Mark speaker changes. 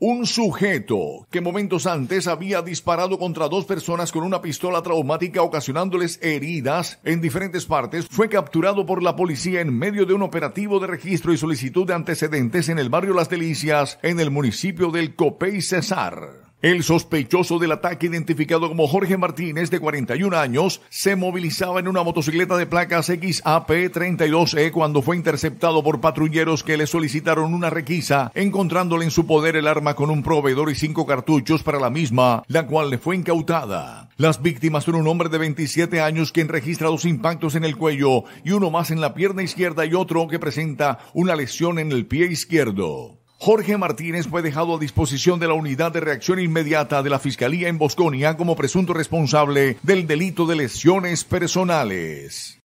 Speaker 1: Un sujeto
Speaker 2: que momentos antes había disparado contra dos personas con una pistola traumática ocasionándoles heridas en diferentes partes fue capturado por la policía en medio de un operativo de registro y solicitud de antecedentes en el barrio Las Delicias, en el municipio del Copey Cesar. El sospechoso del ataque, identificado como Jorge Martínez, de 41 años, se movilizaba en una motocicleta de placas XAP-32E cuando fue interceptado por patrulleros que le solicitaron una requisa, encontrándole en su poder el arma con un proveedor y cinco cartuchos para la misma, la cual le fue incautada. Las víctimas son un hombre de 27 años quien registra dos impactos en el cuello y uno más en la pierna izquierda y otro que presenta una lesión en el pie izquierdo. Jorge Martínez fue dejado a disposición de la Unidad de Reacción Inmediata de la Fiscalía en Bosconia como presunto responsable del delito de lesiones personales.